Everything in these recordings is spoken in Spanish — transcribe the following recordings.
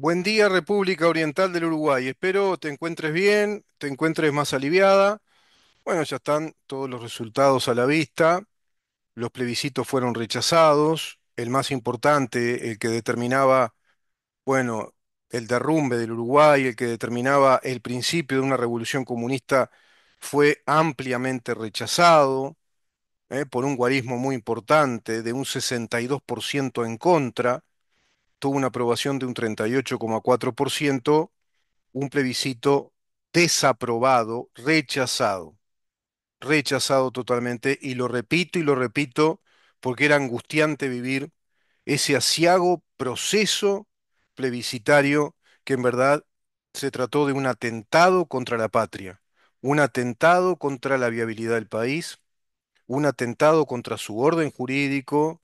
Buen día, República Oriental del Uruguay. Espero te encuentres bien, te encuentres más aliviada. Bueno, ya están todos los resultados a la vista. Los plebiscitos fueron rechazados. El más importante, el que determinaba, bueno, el derrumbe del Uruguay, el que determinaba el principio de una revolución comunista, fue ampliamente rechazado eh, por un guarismo muy importante, de un 62% en contra tuvo una aprobación de un 38,4%, un plebiscito desaprobado, rechazado, rechazado totalmente, y lo repito y lo repito porque era angustiante vivir ese asiago proceso plebiscitario que en verdad se trató de un atentado contra la patria, un atentado contra la viabilidad del país, un atentado contra su orden jurídico,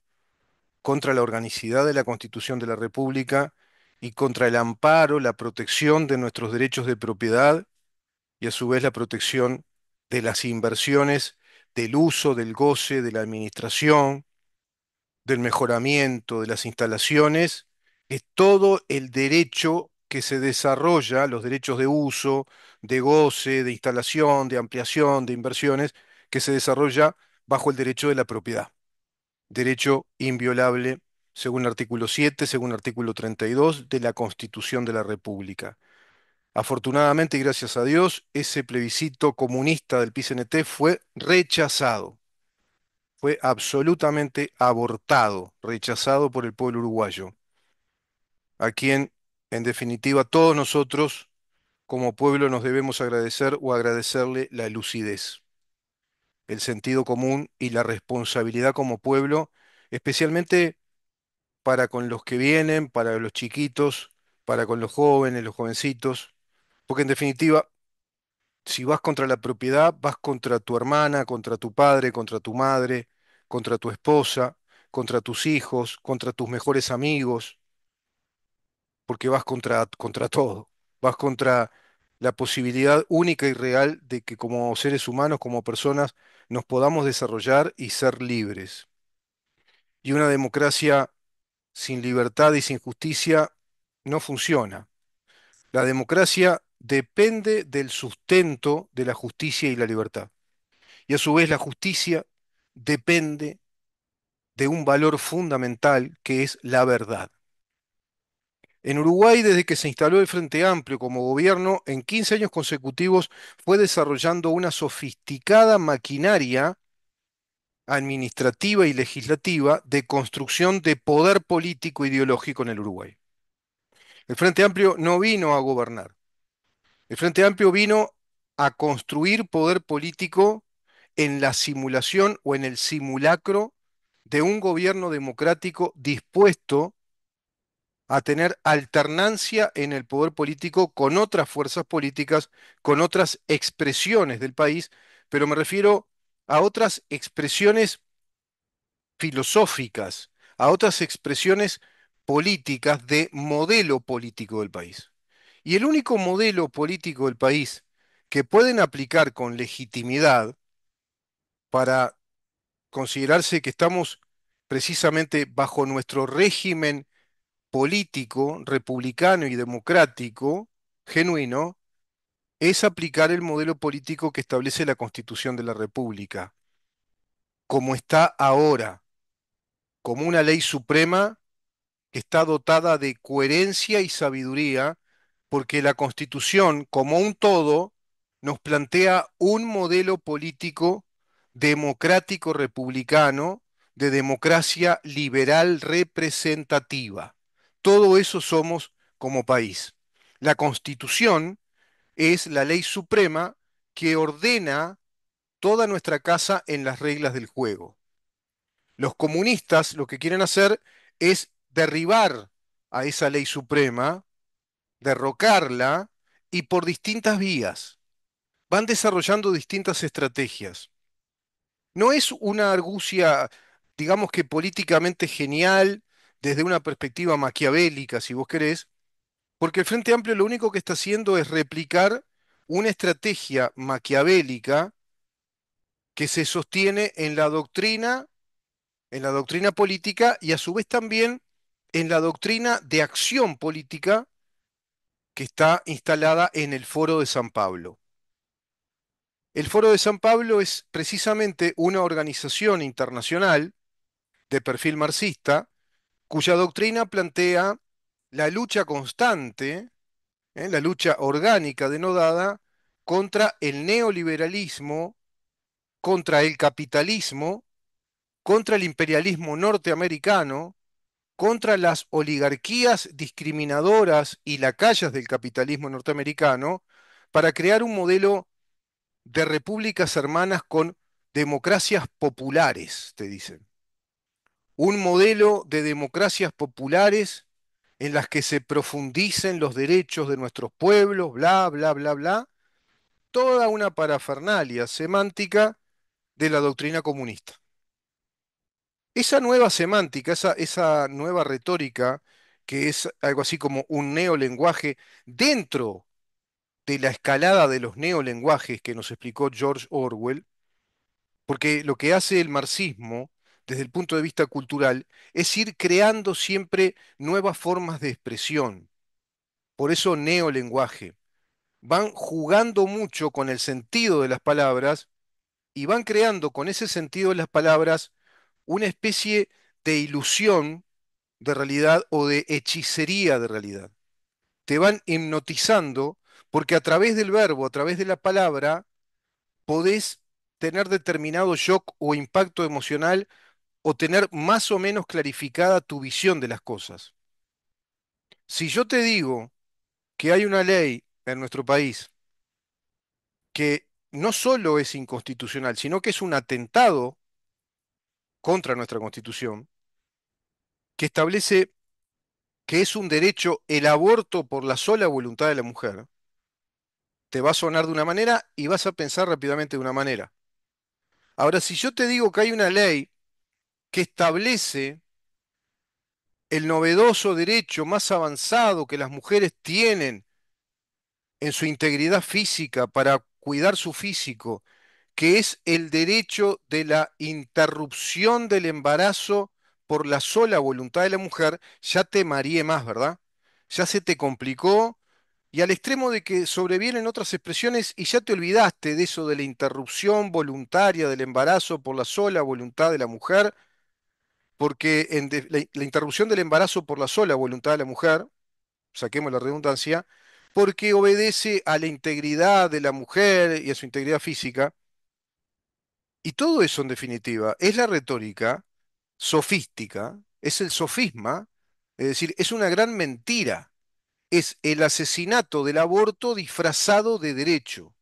contra la organicidad de la Constitución de la República y contra el amparo, la protección de nuestros derechos de propiedad y a su vez la protección de las inversiones, del uso, del goce, de la administración, del mejoramiento de las instalaciones, es todo el derecho que se desarrolla, los derechos de uso, de goce, de instalación, de ampliación, de inversiones, que se desarrolla bajo el derecho de la propiedad derecho inviolable según artículo 7, según artículo 32 de la Constitución de la República. Afortunadamente y gracias a Dios, ese plebiscito comunista del PCNT fue rechazado, fue absolutamente abortado, rechazado por el pueblo uruguayo, a quien, en definitiva, todos nosotros como pueblo nos debemos agradecer o agradecerle la lucidez el sentido común y la responsabilidad como pueblo, especialmente para con los que vienen, para los chiquitos, para con los jóvenes, los jovencitos, porque en definitiva, si vas contra la propiedad, vas contra tu hermana, contra tu padre, contra tu madre, contra tu esposa, contra tus hijos, contra tus mejores amigos, porque vas contra, contra todo, vas contra la posibilidad única y real de que como seres humanos, como personas, nos podamos desarrollar y ser libres. Y una democracia sin libertad y sin justicia no funciona. La democracia depende del sustento de la justicia y la libertad. Y a su vez la justicia depende de un valor fundamental que es la verdad. En Uruguay, desde que se instaló el Frente Amplio como gobierno, en 15 años consecutivos fue desarrollando una sofisticada maquinaria administrativa y legislativa de construcción de poder político ideológico en el Uruguay. El Frente Amplio no vino a gobernar. El Frente Amplio vino a construir poder político en la simulación o en el simulacro de un gobierno democrático dispuesto a tener alternancia en el poder político con otras fuerzas políticas, con otras expresiones del país, pero me refiero a otras expresiones filosóficas, a otras expresiones políticas de modelo político del país. Y el único modelo político del país que pueden aplicar con legitimidad para considerarse que estamos precisamente bajo nuestro régimen político, republicano y democrático, genuino, es aplicar el modelo político que establece la Constitución de la República, como está ahora, como una ley suprema que está dotada de coherencia y sabiduría, porque la Constitución, como un todo, nos plantea un modelo político democrático republicano de democracia liberal representativa. Todo eso somos como país. La constitución es la ley suprema que ordena toda nuestra casa en las reglas del juego. Los comunistas lo que quieren hacer es derribar a esa ley suprema, derrocarla y por distintas vías. Van desarrollando distintas estrategias. No es una argucia, digamos que políticamente genial desde una perspectiva maquiavélica, si vos querés, porque el Frente Amplio lo único que está haciendo es replicar una estrategia maquiavélica que se sostiene en la doctrina, en la doctrina política y a su vez también en la doctrina de acción política que está instalada en el Foro de San Pablo. El Foro de San Pablo es precisamente una organización internacional de perfil marxista cuya doctrina plantea la lucha constante, ¿eh? la lucha orgánica denodada, contra el neoliberalismo, contra el capitalismo, contra el imperialismo norteamericano, contra las oligarquías discriminadoras y lacayas del capitalismo norteamericano, para crear un modelo de repúblicas hermanas con democracias populares, te dicen un modelo de democracias populares en las que se profundicen los derechos de nuestros pueblos, bla, bla, bla, bla, toda una parafernalia semántica de la doctrina comunista. Esa nueva semántica, esa, nueva retórica, que es algo así como un neolenguaje, dentro de la escalada de los neolenguajes que nos explicó George Orwell, porque lo que hace el marxismo desde el punto de vista cultural, es ir creando siempre nuevas formas de expresión. Por eso neolenguaje. Van jugando mucho con el sentido de las palabras y van creando con ese sentido de las palabras una especie de ilusión de realidad o de hechicería de realidad. Te van hipnotizando porque a través del verbo, a través de la palabra, podés tener determinado shock o impacto emocional o tener más o menos clarificada tu visión de las cosas. Si yo te digo que hay una ley en nuestro país que no solo es inconstitucional, sino que es un atentado contra nuestra constitución, que establece que es un derecho el aborto por la sola voluntad de la mujer, te va a sonar de una manera y vas a pensar rápidamente de una manera. Ahora, si yo te digo que hay una ley que establece el novedoso derecho más avanzado que las mujeres tienen en su integridad física para cuidar su físico, que es el derecho de la interrupción del embarazo por la sola voluntad de la mujer, ya te maríe más, ¿verdad? Ya se te complicó y al extremo de que sobrevienen otras expresiones y ya te olvidaste de eso de la interrupción voluntaria del embarazo por la sola voluntad de la mujer porque en la, la, interrupción del embarazo por la sola voluntad de la mujer, saquemos la redundancia, porque obedece a la integridad de la mujer y a su integridad física. Y todo eso, en definitiva, es la retórica sofística, es el sofisma, es decir, es una gran mentira, es el asesinato del aborto disfrazado de derecho.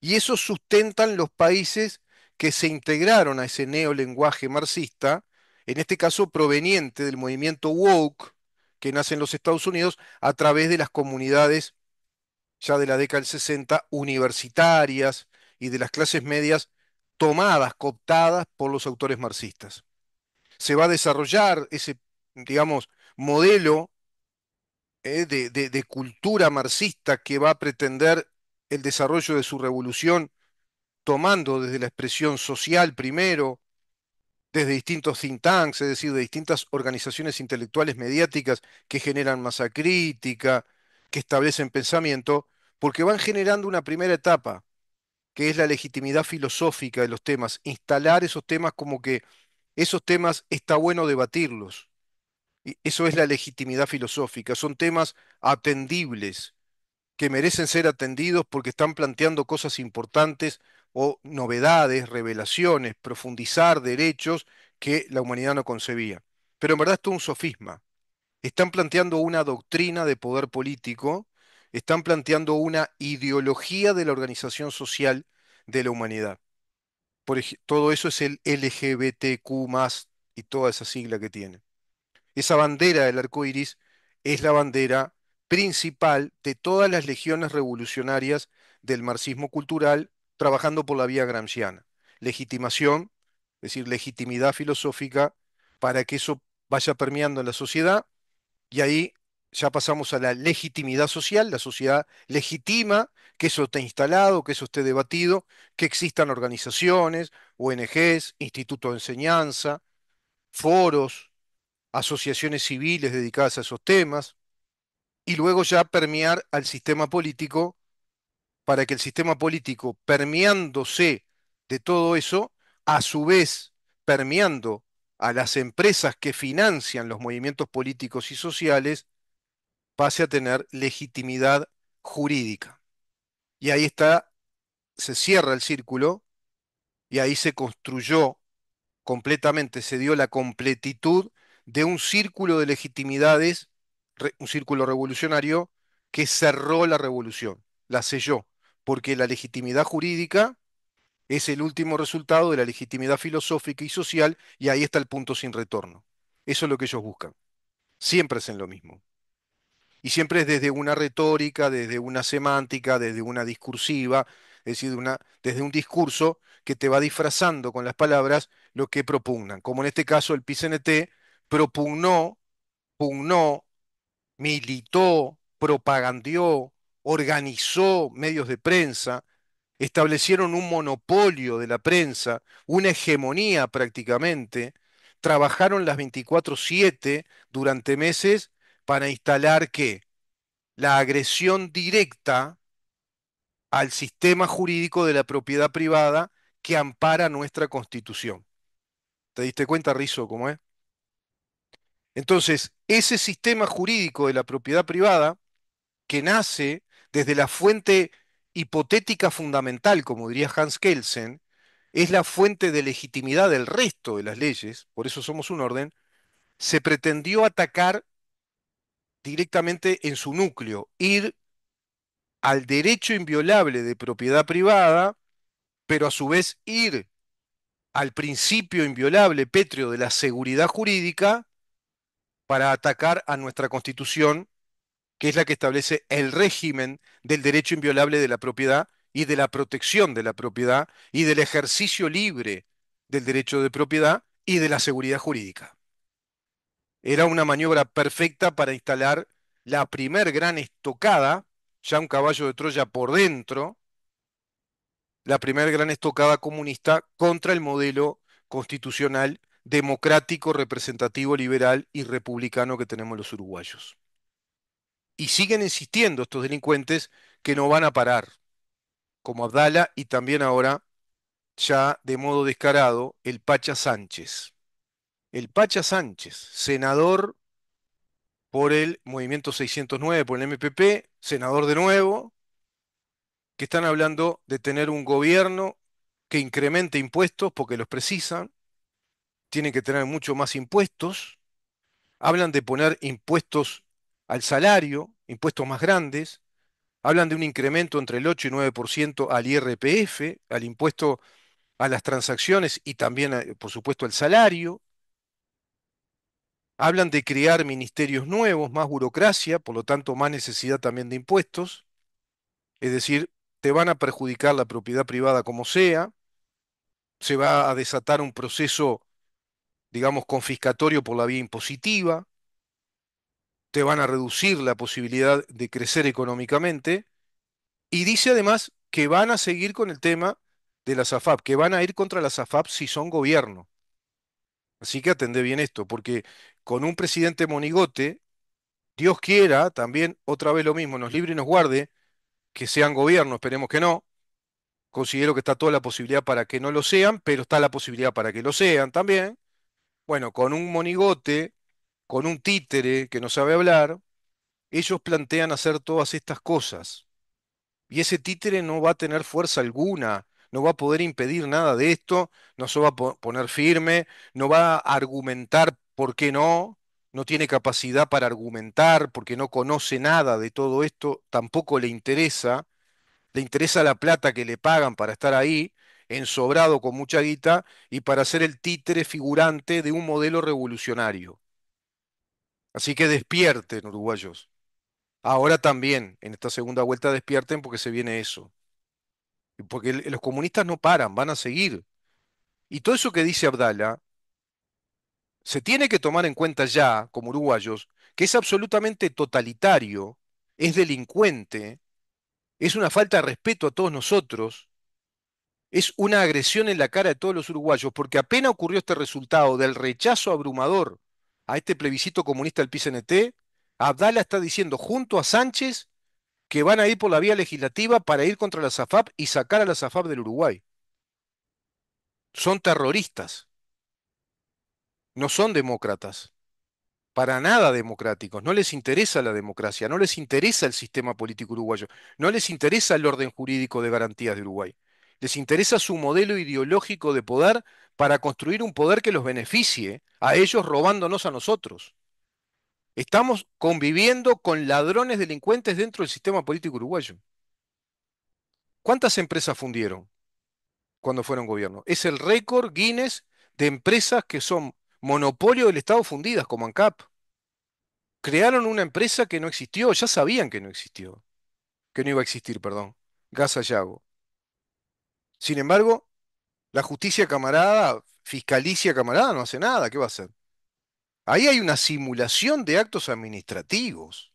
Y eso sustentan los países que se integraron a ese neolenguaje marxista, en este caso proveniente del movimiento woke que nace en los Estados Unidos a través de las comunidades ya de la década del 60 universitarias y de las clases medias tomadas, cooptadas por los autores marxistas. Se va a desarrollar ese, digamos, modelo eh, de, de cultura marxista que va a pretender el desarrollo de su revolución tomando desde la expresión social primero, desde distintos think tanks, es decir, de distintas organizaciones intelectuales mediáticas que generan masa crítica, que establecen pensamiento, porque van generando una primera etapa, que es la legitimidad filosófica de los temas, instalar esos temas como que esos temas está bueno debatirlos. Y eso es la legitimidad filosófica, son temas atendibles, que merecen ser atendidos porque están planteando cosas importantes o novedades, revelaciones, profundizar derechos que la humanidad no concebía. Pero en verdad esto es un sofisma. Están planteando una doctrina de poder político, están planteando una ideología de la organización social de la humanidad. Por, todo eso es el LGBTQ y toda esa sigla que tiene. Esa bandera del arco iris es la bandera principal de todas las legiones revolucionarias del marxismo cultural trabajando por la vía gramsciana. Legitimación, es decir, legitimidad filosófica para que eso vaya permeando en la sociedad y ahí ya pasamos a la legitimidad social, la sociedad legitima que eso esté instalado, que eso esté debatido, que existan organizaciones, ONGs, institutos de enseñanza, foros, asociaciones civiles dedicadas a esos temas, y luego ya permear al sistema político para que el sistema político, permeándose de todo eso, a su vez permeando a las empresas que financian los movimientos políticos y sociales, pase a tener legitimidad jurídica. Y ahí está, se cierra el círculo y ahí se construyó completamente, se dio la completitud de un círculo de legitimidades, un círculo revolucionario que cerró la revolución, la selló porque la legitimidad jurídica es el último resultado de la legitimidad filosófica y social, y ahí está el punto sin retorno. Eso es lo que ellos buscan. Siempre hacen lo mismo. Y siempre es desde una retórica, desde una semántica, desde una discursiva, es decir, desde un discurso que te va disfrazando con las palabras lo que propugnan. Como en este caso el PCNT propugnó, pugnó, militó, propagandió, organizó medios de prensa, establecieron un monopolio de la prensa, una hegemonía prácticamente, trabajaron las 24/7 durante meses para instalar que La agresión directa al sistema jurídico de la propiedad privada que ampara nuestra constitución. ¿Te diste cuenta, Rizo, cómo es? Entonces, ese sistema jurídico de la propiedad privada que nace desde la fuente hipotética fundamental, como diría Hans Kelsen, es la fuente de legitimidad del resto de las leyes, por eso somos un orden, se pretendió atacar directamente en su núcleo, ir al derecho inviolable de propiedad privada, pero a su vez ir al principio inviolable pétreo de la seguridad jurídica para atacar a nuestra constitución que es la que establece el régimen del derecho inviolable de la propiedad y de la protección de la propiedad y del ejercicio libre del derecho de propiedad y de la seguridad jurídica. Era una maniobra perfecta para instalar la primer gran estocada, ya un caballo de Troya por dentro, la primer gran estocada comunista contra el modelo constitucional democrático, representativo, liberal y republicano que tenemos los uruguayos. Y siguen insistiendo estos delincuentes que no van a parar, como Abdala y también ahora, ya de modo descarado, el Pacha Sánchez. El Pacha Sánchez, senador por el Movimiento 609, por el MPP, senador de nuevo, que están hablando de tener un gobierno que incremente impuestos porque los precisan, tienen que tener mucho más impuestos, hablan de poner impuestos al salario, impuestos más grandes, hablan de un incremento entre el 8 y 9% al IRPF, al impuesto a las transacciones y también, eh, por supuesto, al salario. Hablan de crear ministerios nuevos, más burocracia, por lo tanto, más necesidad también de impuestos. Es decir, te van a perjudicar la propiedad privada como sea. Se va a desatar un proceso, digamos, confiscatorio por la vía impositiva van a reducir la posibilidad de crecer económicamente. Y dice además que van a seguir con el tema de las AFAP, que van a ir contra las AFAP si son gobierno. Así que atendé bien esto, porque con un presidente monigote, Dios quiera, también otra vez lo mismo, nos libre y nos guarde, que sean gobierno, esperemos que no. Considero que está toda la posibilidad para que no lo sean, pero está la posibilidad para que lo sean también. Bueno, con un monigote con un títere que no sabe hablar, ellos plantean hacer todas estas cosas. Y ese títere no va a tener fuerza alguna, no va a poder impedir nada de esto, no se va a poner firme, no va a argumentar por qué no, no tiene capacidad para argumentar porque no conoce nada de todo esto, tampoco le interesa, le interesa la plata que le pagan para estar ahí, ensobrado con mucha guita y para ser el títere figurante de un modelo revolucionario. Así que despierten, uruguayos. Ahora también, en esta segunda vuelta despierten porque se viene eso. Porque los comunistas no paran, van a seguir. Y todo eso que dice Abdala, se tiene que tomar en cuenta ya, como uruguayos, que es absolutamente totalitario, es delincuente, es una falta de respeto a todos nosotros, es una agresión en la cara de todos los uruguayos, porque apenas ocurrió este resultado del rechazo abrumador a este plebiscito comunista del PCNT, Abdala está diciendo junto a Sánchez que van a ir por la vía legislativa para ir contra la SAFAP y sacar a la SAFAP del Uruguay. Son terroristas. No son demócratas. Para nada democráticos. No les interesa la democracia, no les interesa el sistema político uruguayo, no les interesa el orden jurídico de garantías de Uruguay les interesa su modelo ideológico de poder para construir un poder que los beneficie, a ellos robándonos a nosotros. Estamos conviviendo con ladrones delincuentes dentro del sistema político uruguayo. ¿Cuántas empresas fundieron cuando fueron gobierno? Es el récord Guinness de empresas que son monopolio del Estado fundidas, como ANCAP. Crearon una empresa que no existió, ya sabían que no existió, que no iba a existir, perdón, Gas sin embargo, la justicia camarada, fiscalicia camarada, no hace nada, ¿qué va a hacer? Ahí hay una simulación de actos administrativos.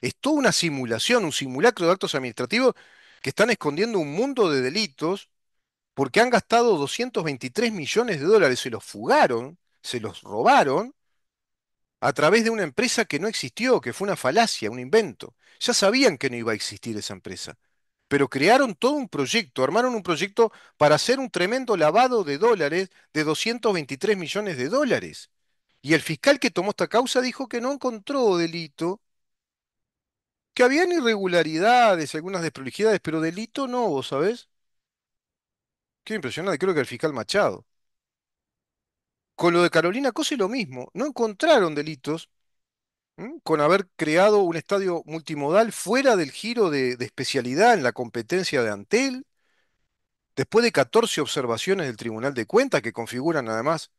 Es toda una simulación, un simulacro de actos administrativos que están escondiendo un mundo de delitos porque han gastado 223 millones de dólares, se los fugaron, se los robaron a través de una empresa que no existió, que fue una falacia, un invento. Ya sabían que no iba a existir esa empresa pero crearon todo un proyecto, armaron un proyecto para hacer un tremendo lavado de dólares de 223 millones de dólares. Y el fiscal que tomó esta causa dijo que no encontró delito, que habían irregularidades, algunas desprolijidades, pero delito no, ¿vos sabés? Qué impresionante, creo que el fiscal Machado. Con lo de Carolina Cosi lo mismo, no encontraron delitos, con haber creado un estadio multimodal fuera del giro de, especialidad en la competencia de Antel, después de 14 observaciones del Tribunal de Cuentas que configuran además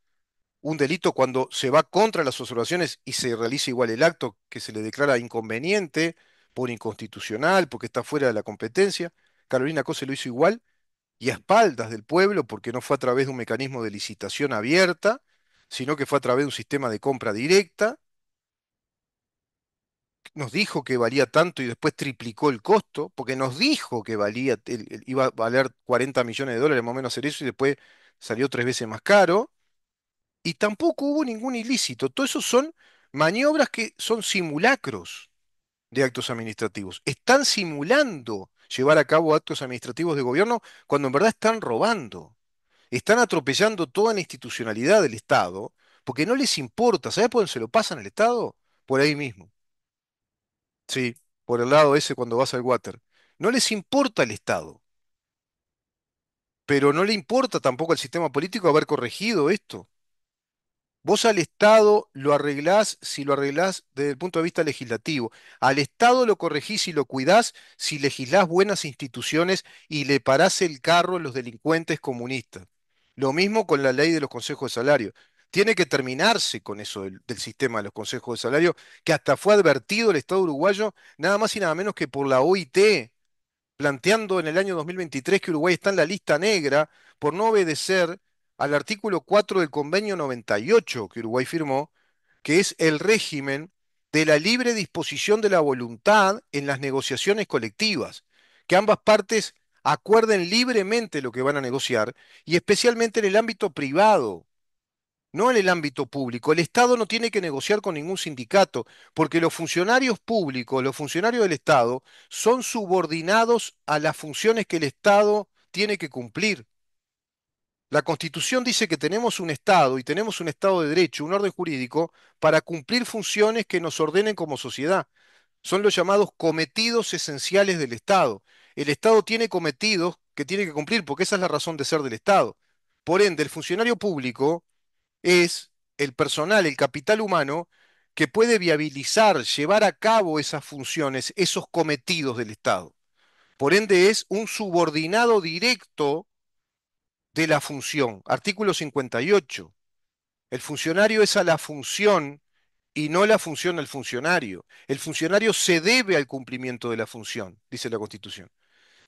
un delito cuando se va contra las observaciones y se realiza igual el acto que se le declara inconveniente por inconstitucional, porque está fuera de la competencia. Carolina Cose lo hizo igual y a espaldas del pueblo, porque no fue a través de un mecanismo de licitación abierta, sino que fue a través de un sistema de compra directa, nos dijo que valía tanto y después triplicó el costo, porque nos dijo que valía, iba a valer 40 millones de dólares más o menos hacer eso y después salió tres veces más caro. Y tampoco hubo ningún ilícito. Todo eso son maniobras que son simulacros de actos administrativos. Están simulando llevar a cabo actos administrativos de gobierno cuando en verdad están robando. Están atropellando toda la institucionalidad del Estado porque no les importa. ¿Sabes por dónde se lo pasan al Estado? Por ahí mismo. Sí, por el lado ese cuando vas al water. No les importa el Estado, pero no le importa tampoco al sistema político haber corregido esto. Vos al Estado lo arreglás si lo arreglás desde el punto de vista legislativo. Al Estado lo corregís y lo cuidás si legislás buenas instituciones y le parás el carro a los delincuentes comunistas. Lo mismo con la ley de los consejos de salario tiene que terminarse con eso del, sistema de los consejos de salario, que hasta fue advertido el Estado uruguayo, nada más y nada menos que por la OIT, planteando en el año 2023 que Uruguay está en la lista negra por no obedecer al artículo 4 del convenio 98 que Uruguay firmó, que es el régimen de la libre disposición de la voluntad en las negociaciones colectivas, que ambas partes acuerden libremente lo que van a negociar, y especialmente en el ámbito privado, no en el ámbito público. El Estado no tiene que negociar con ningún sindicato, porque los funcionarios públicos, los funcionarios del Estado, son subordinados a las funciones que el Estado tiene que cumplir. La Constitución dice que tenemos un Estado y tenemos un Estado de Derecho, un orden jurídico, para cumplir funciones que nos ordenen como sociedad. Son los llamados cometidos esenciales del Estado. El Estado tiene cometidos que tiene que cumplir, porque esa es la razón de ser del Estado. Por ende, el funcionario público es el personal, el capital humano, que puede viabilizar, llevar a cabo esas funciones, esos cometidos del Estado. Por ende, es un subordinado directo de la función. Artículo 58. El funcionario es a la función y no la función al funcionario. El funcionario se debe al cumplimiento de la función, dice la Constitución.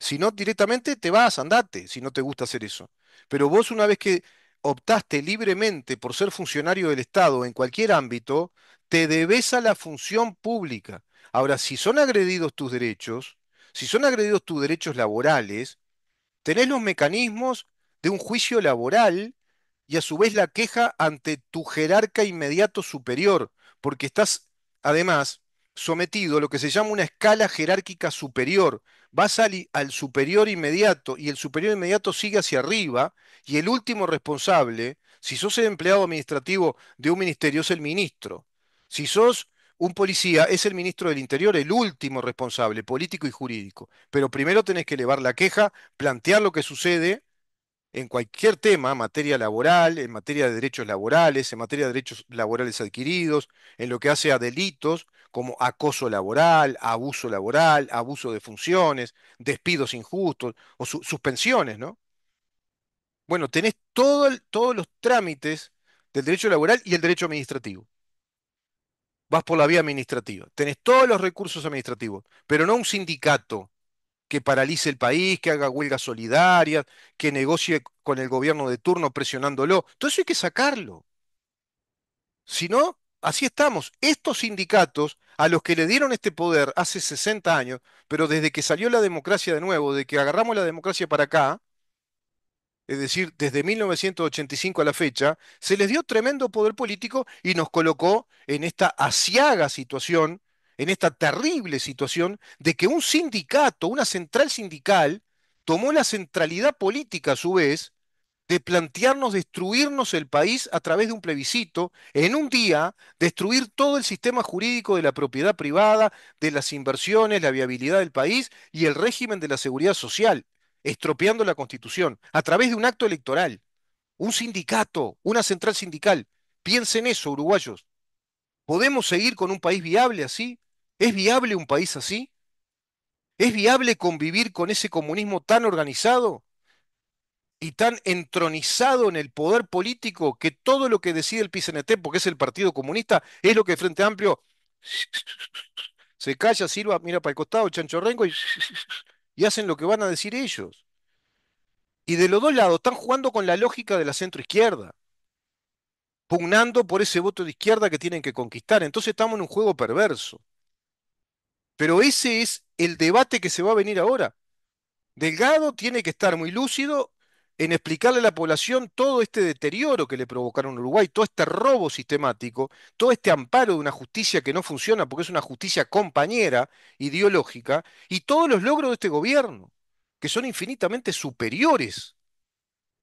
Si no, directamente te vas, andate, si no te gusta hacer eso. Pero vos una vez que optaste libremente por ser funcionario del Estado en cualquier ámbito, te debes a la función pública. Ahora, si son agredidos tus derechos, si son agredidos tus derechos laborales, tenés los mecanismos de un juicio laboral y a su vez la queja ante tu jerarca inmediato superior, porque estás, además, sometido a lo que se llama una escala jerárquica superior. Vas al, al superior inmediato y el superior inmediato sigue hacia arriba y el último responsable, si sos el empleado administrativo de un ministerio, es el ministro. Si sos un policía, es el ministro del Interior el último responsable, político y jurídico. Pero primero tenés que elevar la queja, plantear lo que sucede en cualquier tema, materia laboral, en materia de derechos laborales, en materia de derechos laborales adquiridos, en lo que hace a delitos, como acoso laboral, abuso laboral, abuso de funciones, despidos injustos o suspensiones, ¿no? Bueno, tenés todos los trámites del derecho laboral y el derecho administrativo. Vas por la vía administrativa. Tenés todos los recursos administrativos, pero no un sindicato que paralice el país, que haga huelgas solidarias, que negocie con el gobierno de turno presionándolo. Todo eso hay que sacarlo. Si no, así estamos. Estos sindicatos a los que le dieron este poder hace 60 años, pero desde que salió la democracia de nuevo, de que agarramos la democracia para acá, es decir, desde 1985 a la fecha, se les dio tremendo poder político y nos colocó en esta asiaga situación, en esta terrible situación de que un sindicato, una central sindical, tomó la centralidad política a su vez de plantearnos destruirnos el país a través de un plebiscito, en un día destruir todo el sistema jurídico de la propiedad privada, de las inversiones, la viabilidad del país y el régimen de la seguridad social, estropeando la constitución, a través de un acto electoral, un sindicato, una central sindical. Piensen eso, uruguayos. ¿Podemos seguir con un país viable así? ¿Es viable un país así? ¿Es viable convivir con ese comunismo tan organizado? y tan entronizado en el poder político que todo lo que decide el PCNT, porque es el Partido Comunista, es lo que el Frente Amplio se calla, sirva, mira para el costado, Chancho Rengo y, y hacen lo que van a decir ellos. Y de los dos lados están jugando con la lógica de la centroizquierda, pugnando por ese voto de izquierda que tienen que conquistar. Entonces estamos en un juego perverso. Pero ese es el debate que se va a venir ahora. Delgado tiene que estar muy lúcido en explicarle a la población todo este deterioro que le provocaron Uruguay, todo este robo sistemático, todo este amparo de una justicia que no funciona porque es una justicia compañera, ideológica, y todos los logros de este gobierno, que son infinitamente superiores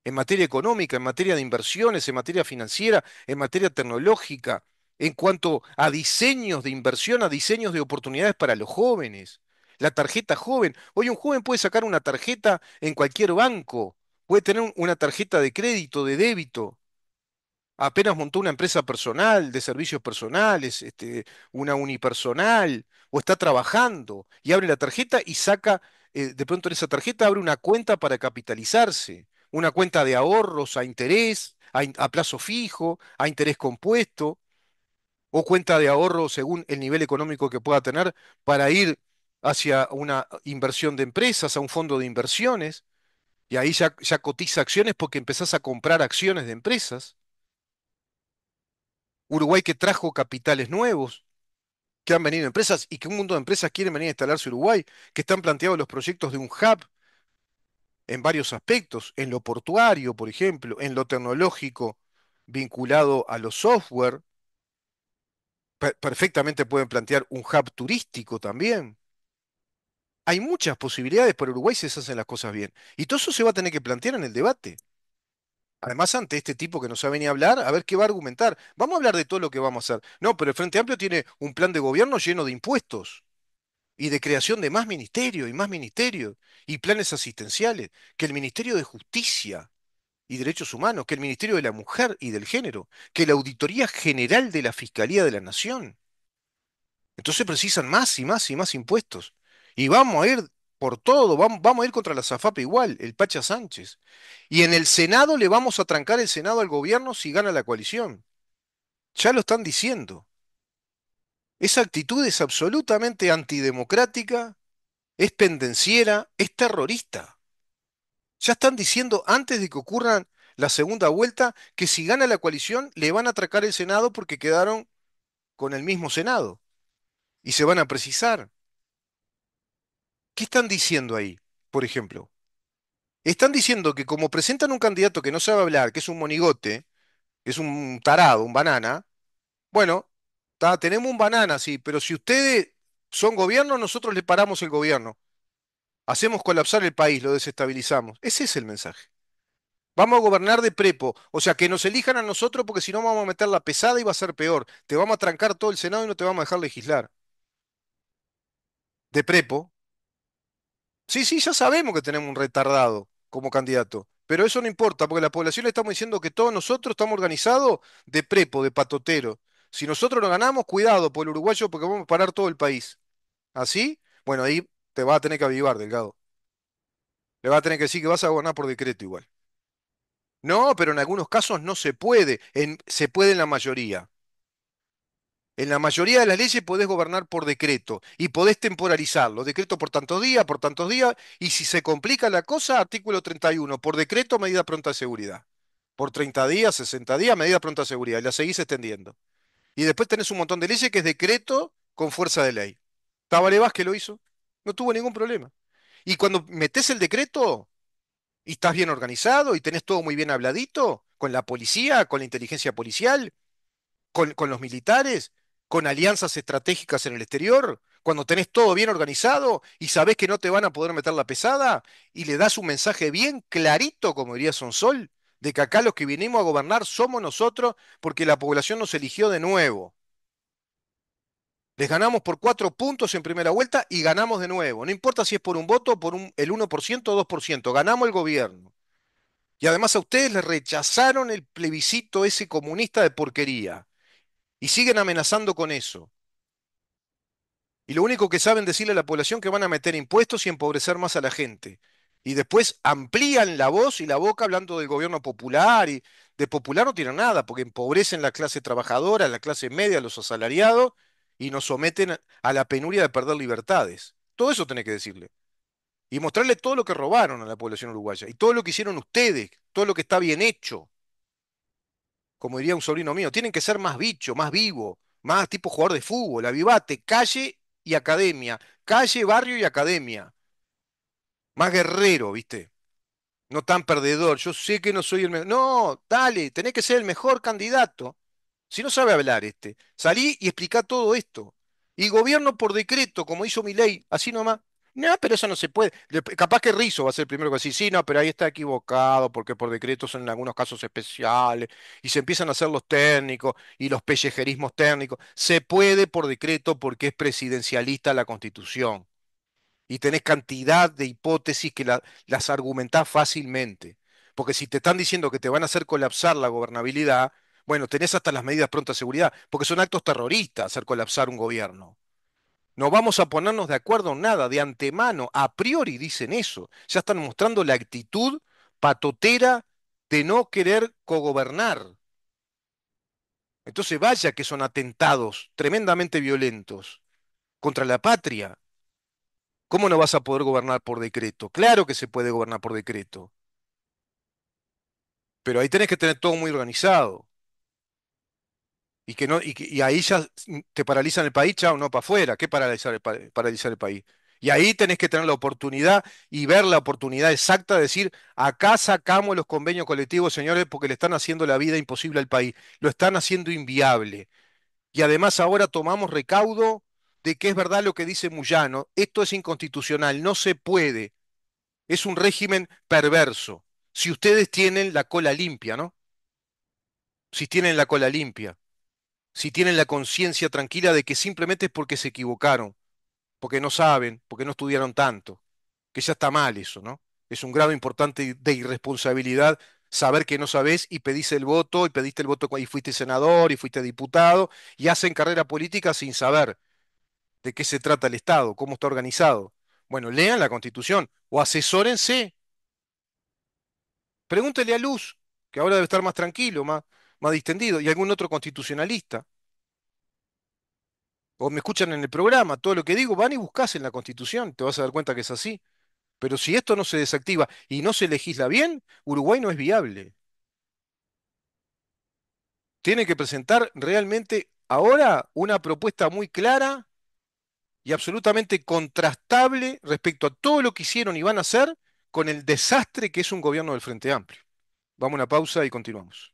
en materia económica, en materia de inversiones, en materia financiera, en materia tecnológica, en cuanto a diseños de inversión, a diseños de oportunidades para los jóvenes. La tarjeta joven. Hoy un joven puede sacar una tarjeta en cualquier banco puede tener una tarjeta de crédito, de débito. Apenas montó una empresa personal, de servicios personales, este, una unipersonal, o está trabajando y abre la tarjeta y saca, eh, de pronto en esa tarjeta abre una cuenta para capitalizarse, una cuenta de ahorros a interés, a, a plazo fijo, a interés compuesto, o cuenta de ahorro según el nivel económico que pueda tener para ir hacia una inversión de empresas, a un fondo de inversiones. Y ahí ya, cotiza acciones porque empezás a comprar acciones de empresas. Uruguay que trajo capitales nuevos, que han venido empresas y que un mundo de empresas quieren venir a instalarse Uruguay, que están planteados los proyectos de un hub en varios aspectos, en lo portuario, por ejemplo, en lo tecnológico vinculado a los software. perfectamente pueden plantear un hub turístico también hay muchas posibilidades para Uruguay si se hacen las cosas bien. Y todo eso se va a tener que plantear en el debate. Además, ante este tipo que no sabe ni hablar, a ver qué va a argumentar. Vamos a hablar de todo lo que vamos a hacer. No, pero el Frente Amplio tiene un plan de gobierno lleno de impuestos y de creación de más ministerios y más ministerios y planes asistenciales, que el Ministerio de Justicia y Derechos Humanos, que el Ministerio de la Mujer y del Género, que la Auditoría General de la Fiscalía de la Nación. Entonces precisan más y más y más impuestos. Y vamos a ir por todo, vamos, a ir contra la Zafapa igual, el Pacha Sánchez. Y en el Senado le vamos a trancar el Senado al gobierno si gana la coalición. Ya lo están diciendo. Esa actitud es absolutamente antidemocrática, es pendenciera, es terrorista. Ya están diciendo antes de que ocurra la segunda vuelta que si gana la coalición le van a atracar el Senado porque quedaron con el mismo Senado. Y se van a precisar. ¿Qué están diciendo ahí, por ejemplo? Están diciendo que como presentan un candidato que no sabe hablar, que es un monigote, que es un tarado, un banana, bueno, tenemos un banana, sí, pero si ustedes son gobierno, nosotros le paramos el gobierno. Hacemos colapsar el país, lo desestabilizamos. Ese es el mensaje. Vamos a gobernar de prepo. O sea, que nos elijan a nosotros porque si no vamos a meter la pesada y va a ser peor. Te vamos a trancar todo el Senado y no te vamos a dejar legislar. De prepo. Sí, sí, ya sabemos que tenemos un retardado como candidato, pero eso no importa, porque la población le estamos diciendo que todos nosotros estamos organizados de prepo, de patotero. Si nosotros no ganamos, cuidado por el uruguayo, porque vamos a parar todo el país. ¿Así? Bueno, ahí te vas a tener que avivar, Delgado. Le vas a tener que decir que vas a gobernar por decreto igual. No, pero en algunos casos no se puede. En, se puede en la mayoría. En la mayoría de las leyes podés gobernar por decreto y podés temporalizarlo. Decreto por tantos días, por tantos días, y si se complica la cosa, artículo 31, por decreto, medida pronta de seguridad. Por 30 días, 60 días, medida pronta de seguridad, y la seguís extendiendo. Y después tenés un montón de leyes que es decreto con fuerza de ley. Tabaré Vázquez lo hizo, no tuvo ningún problema. Y cuando metes el decreto y estás bien organizado y tenés todo muy bien habladito, con la policía, con la inteligencia policial, con los militares, con alianzas estratégicas en el exterior, cuando tenés todo bien organizado y sabés que no te van a poder meter la pesada y le das un mensaje bien clarito, como diría Sonsol, de que acá los que vinimos a gobernar somos nosotros porque la población nos eligió de nuevo. Les ganamos por cuatro puntos en primera vuelta y ganamos de nuevo. No importa si es por un voto, por un, el 1% o 2%, ganamos el gobierno. Y además a ustedes les rechazaron el plebiscito ese comunista de porquería. Y siguen amenazando con eso. Y lo único que saben decirle a la población que van a meter impuestos y empobrecer más a la gente. Y después amplían la voz y la boca hablando del gobierno popular. Y de popular no tienen nada, porque empobrecen la clase trabajadora, la clase media, los asalariados, y nos someten a la penuria de perder libertades. Todo eso tenés que decirle. Y mostrarle todo lo que robaron a la población uruguaya. Y todo lo que hicieron ustedes, todo lo que está bien hecho como diría un sobrino mío, tienen que ser más bicho, más vivo, más tipo jugador de fútbol, avivate, calle y academia, calle, barrio y academia. Más guerrero, ¿viste? No tan perdedor. Yo sé que no soy el mejor. No, dale, tenés que ser el mejor candidato. Si no sabe hablar este, salí y explicá todo esto. Y gobierno por decreto, como hizo mi ley, así nomás. No, pero eso no se puede. Capaz que Rizo va a ser el primero que va sí, no, pero ahí está equivocado, porque por decreto son en algunos casos especiales, y se empiezan a hacer los técnicos y los pellejerismos técnicos. Se puede por decreto porque es presidencialista la constitución. Y tenés cantidad de hipótesis que las argumentás fácilmente. Porque si te están diciendo que te van a hacer colapsar la gobernabilidad, bueno, tenés hasta las medidas pronta de seguridad, porque son actos terroristas hacer colapsar un gobierno. No vamos a ponernos de acuerdo en nada, de antemano, a priori dicen eso. Ya están mostrando la actitud patotera de no querer cogobernar. Entonces vaya que son atentados tremendamente violentos contra la patria. ¿Cómo no vas a poder gobernar por decreto? Claro que se puede gobernar por decreto. Pero ahí tenés que tener todo muy organizado y que no y, ahí ya te paralizan el país, chao, no para afuera, que paralizar el, paralizar el país? Y ahí tenés que tener la oportunidad y ver la oportunidad exacta de decir, acá sacamos los convenios colectivos, señores, porque le están haciendo la vida imposible al país, lo están haciendo inviable. Y además ahora tomamos recaudo de que es verdad lo que dice Muyano, esto es inconstitucional, no se puede. Es un régimen perverso. Si ustedes tienen la cola limpia, ¿no? Si tienen la cola limpia si tienen la conciencia tranquila de que simplemente es porque se equivocaron, porque no saben, porque no estudiaron tanto, que ya está mal eso, ¿no? Es un grado importante de irresponsabilidad saber que no sabes y pedís el voto, y pediste el voto y fuiste senador, y fuiste diputado, y hacen carrera política sin saber de qué se trata el Estado, cómo está organizado. Bueno, lean la Constitución o asesórense. Pregúntele a Luz, que ahora debe estar más tranquilo, más, más distendido, y algún otro constitucionalista. O me escuchan en el programa, todo lo que digo, van y buscas en la Constitución, te vas a dar cuenta que es así. Pero si esto no se desactiva y no se legisla bien, Uruguay no es viable. Tiene que presentar realmente ahora una propuesta muy clara y absolutamente contrastable respecto a todo lo que hicieron y van a hacer con el desastre que es un gobierno del Frente Amplio. Vamos a una pausa y continuamos.